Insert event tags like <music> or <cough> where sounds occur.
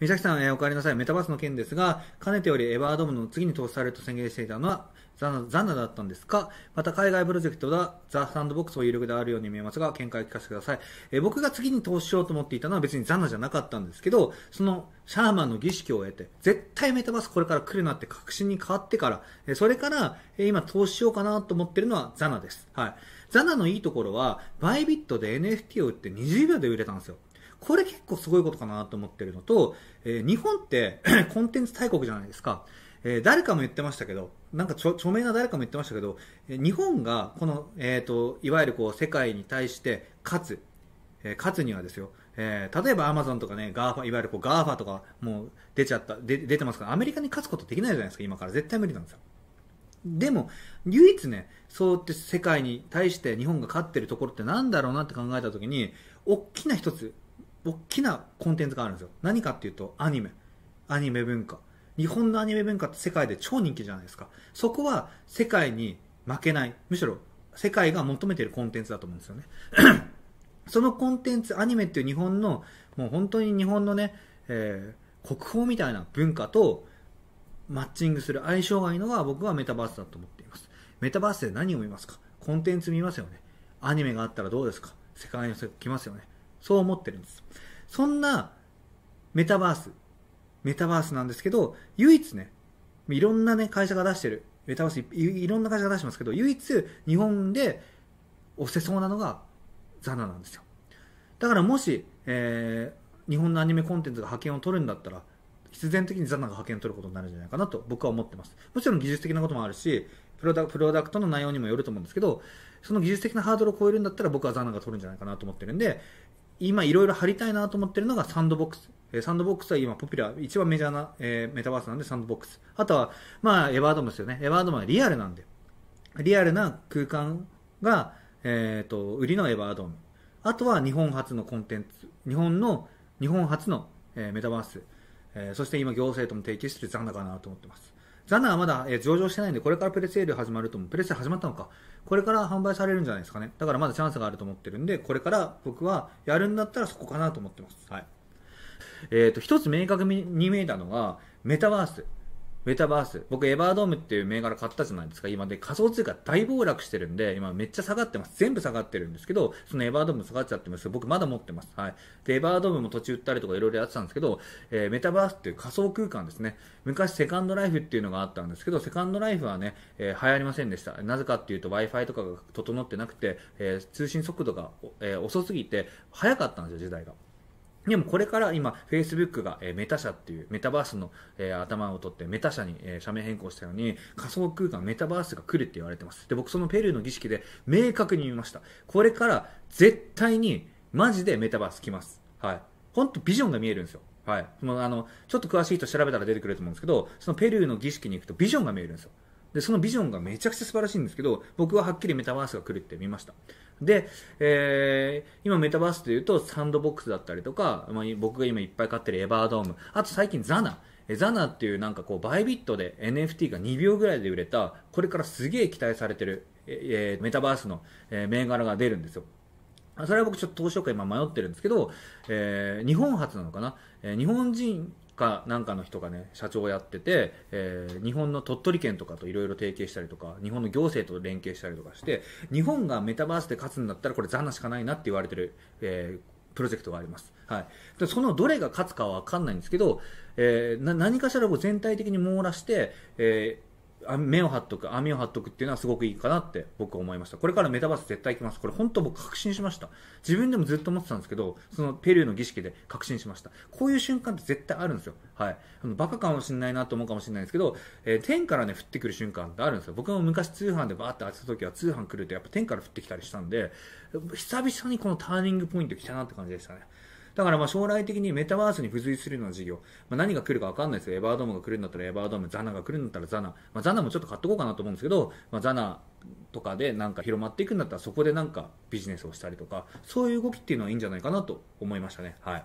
三崎さん、えー、お帰りなさい。メタバースの件ですが、かねてよりエバードームの次に投資されると宣言していたのはザナ、ザナだったんですかまた海外プロジェクトはザ・サンドボックスを有力であるように見えますが、見解を聞かせてください。えー、僕が次に投資しようと思っていたのは別にザナじゃなかったんですけど、そのシャーマンの儀式を得て、絶対メタバースこれから来るなって確信に変わってから、えー、それから、え今投資しようかなと思ってるのはザナです。はい。ザナのいいところは、バイビットで NFT を売って20秒で売れたんですよ。これ結構すごいことかなと思ってるのと、えー、日本って <coughs> コンテンツ大国じゃないですか。えー、誰かも言ってましたけど、なんか著名な誰かも言ってましたけど、日本がこの、えっ、ー、と、いわゆるこう世界に対して勝つ、えー、勝つにはですよ、えー、例えばアマゾンとかね、ガーファ、いわゆるこうガーファとかもう出ちゃった、で出てますから、アメリカに勝つことできないじゃないですか、今から。絶対無理なんですよ。でも、唯一ね、そうやって世界に対して日本が勝ってるところってなんだろうなって考えたときに、大きな一つ、大きなコンテンツがあるんですよ何かっていうとアニメアニメ文化日本のアニメ文化って世界で超人気じゃないですかそこは世界に負けないむしろ世界が求めているコンテンツだと思うんですよね <clears throat> そのコンテンツアニメっていう日本のもう本当に日本のね、えー、国宝みたいな文化とマッチングする相性がいいのが僕はメタバースだと思っていますメタバースで何を見ますかコンテンツ見ますよねアニメがあったらどうですか世界の世来ますよねそう思ってるんです。そんなメタバース、メタバースなんですけど、唯一ね、いろんなね、会社が出してる、メタバースいろんな会社が出してますけど、唯一日本で押せそうなのがザナなんですよ。だからもし、えー、日本のアニメコンテンツが派遣を取るんだったら、必然的にザナが派遣を取ることになるんじゃないかなと僕は思ってます。もちろん技術的なこともあるし、プロダプロダクトの内容にもよると思うんですけど、その技術的なハードルを超えるんだったら僕はザナが取るんじゃないかなと思ってるんで、今いろいろ貼りたいなと思ってるのがサンドボックス。えサンドボックスは今ポピュラー、一番メジャーな、えー、メタバースなんでサンドボックス。あとは、まあ、エバードムですよね。エバードムはリアルなんで。リアルな空間が、えっ、ー、と、売りのエバードム。あとは日本初のコンテンツ。日本の、日本初の、えー、メタバース。えそして今行政とも提携してる残高なと思ってます。残念はまだ、え上場してないんで、これからプレセール始まると思う。プレセール始まったのか。これから販売されるんじゃないですかね。だからまだチャンスがあると思ってるんで、これから僕はやるんだったらそこかなと思ってます。はい。えっ、ー、と、一つ明確に見えたのが、メタバース。メタバース。僕、エバードームっていう銘柄買ったじゃないですか。今で仮想通貨大暴落してるんで、今めっちゃ下がってます。全部下がってるんですけど、そのエバードーム下がっちゃってます僕まだ持ってます。はい。で、エバードームも途中売ったりとかいろいろやってたんですけど、えー、メタバースっていう仮想空間ですね。昔セカンドライフっていうのがあったんですけど、セカンドライフはね、えー、流行りませんでした。なぜかっていうと Wi-Fi とかが整ってなくて、えー、通信速度が、え遅すぎて早かったんですよ、時代が。でもこれから今、Facebook が、えメタ社っていう、メタバースの、え頭を取って、メタ社に、え社名変更したように、仮想空間、メタバースが来るって言われてます。で、僕そのペルーの儀式で明確に言いました。これから絶対に、マジでメタバース来ます。はい。ほんとビジョンが見えるんですよ。はい。もうあの、ちょっと詳しい人調べたら出てくると思うんですけど、そのペルーの儀式に行くとビジョンが見えるんですよ。で、そのビジョンがめちゃくちゃ素晴らしいんですけど、僕ははっきりメタバースが来るって見ました。で、えー、今メタバースというと、サンドボックスだったりとか、まあ、僕が今いっぱい買ってるエバードーム、あと最近ザナ、ザナっていうなんかこう、バイビットで NFT が2秒ぐらいで売れた、これからすげえ期待されてる、えー、メタバースの、え銘柄が出るんですよ。それは僕ちょっと投資家今迷ってるんですけど、えー、日本初なのかな、えー、日本人かなんかの人がね社長をやってて、えー、日本の鳥取県とかといろいろ提携したりとか日本の行政と連携したりとかして日本がメタバースで勝つんだったらこれ、ザナしかないなって言われてる、えー、プロジェクトがあります。はい、でそのどれが勝つかはわかんないんですけど、えー、何かしらこう全体的に網羅して、えー目を張っとく、網を張っとくっていうのはすごくいいかなって僕は思いました。これからメタバース絶対行きます。これ本当僕確信しました。自分でもずっと思ってたんですけど、そのペルーの儀式で確信しました。こういう瞬間って絶対あるんですよ。はい。あのバカかもしれないなと思うかもしれないんですけど、えー、天からね、降ってくる瞬間ってあるんですよ。僕も昔通販でバーって当てた時は通販来るとやっぱ天から降ってきたりしたんで、久々にこのターニングポイント来たなって感じでしたね。だからまあ将来的にメタバースに付随するような事業、まあ、何が来るか分かんないですよ。エバードームが来るんだったらエバードーム、ザナが来るんだったらザナ。まあ、ザナもちょっと買っとこうかなと思うんですけど、まあ、ザナとかでなんか広まっていくんだったらそこでなんかビジネスをしたりとか、そういう動きっていうのはいいんじゃないかなと思いましたね。はい。